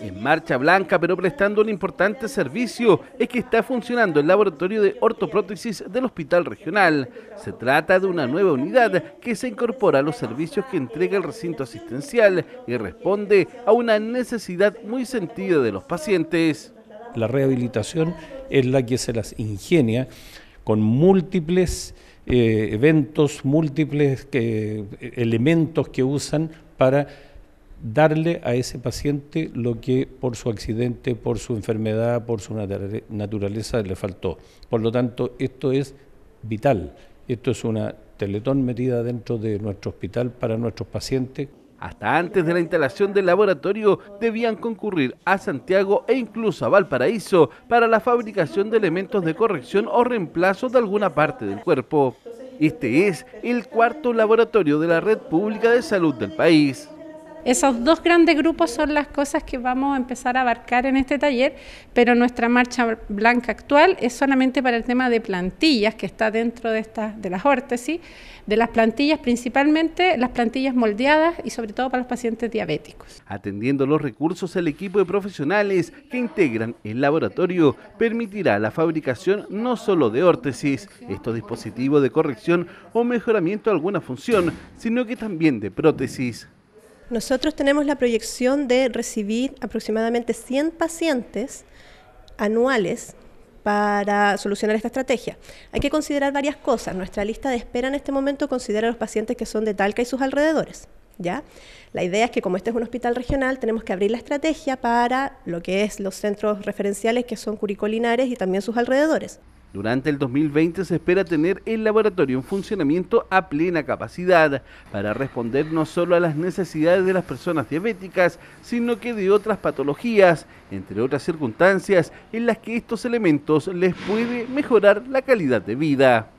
En marcha blanca, pero prestando un importante servicio, es que está funcionando el laboratorio de ortoprótesis del Hospital Regional. Se trata de una nueva unidad que se incorpora a los servicios que entrega el recinto asistencial y responde a una necesidad muy sentida de los pacientes. La rehabilitación es la que se las ingenia con múltiples eh, eventos, múltiples eh, elementos que usan para darle a ese paciente lo que por su accidente, por su enfermedad, por su naturaleza le faltó. Por lo tanto, esto es vital. Esto es una teletón metida dentro de nuestro hospital para nuestros pacientes. Hasta antes de la instalación del laboratorio debían concurrir a Santiago e incluso a Valparaíso para la fabricación de elementos de corrección o reemplazo de alguna parte del cuerpo. Este es el cuarto laboratorio de la red pública de salud del país. Esos dos grandes grupos son las cosas que vamos a empezar a abarcar en este taller, pero nuestra marcha blanca actual es solamente para el tema de plantillas, que está dentro de, estas de las órtesis, de las plantillas principalmente, las plantillas moldeadas y sobre todo para los pacientes diabéticos. Atendiendo los recursos, el equipo de profesionales que integran el laboratorio permitirá la fabricación no solo de órtesis, estos dispositivos de corrección o mejoramiento de alguna función, sino que también de prótesis. Nosotros tenemos la proyección de recibir aproximadamente 100 pacientes anuales para solucionar esta estrategia. Hay que considerar varias cosas. Nuestra lista de espera en este momento considera los pacientes que son de Talca y sus alrededores. ¿Ya? La idea es que como este es un hospital regional, tenemos que abrir la estrategia para lo que es los centros referenciales que son curicolinares y también sus alrededores. Durante el 2020 se espera tener el laboratorio en funcionamiento a plena capacidad para responder no solo a las necesidades de las personas diabéticas, sino que de otras patologías, entre otras circunstancias en las que estos elementos les puede mejorar la calidad de vida.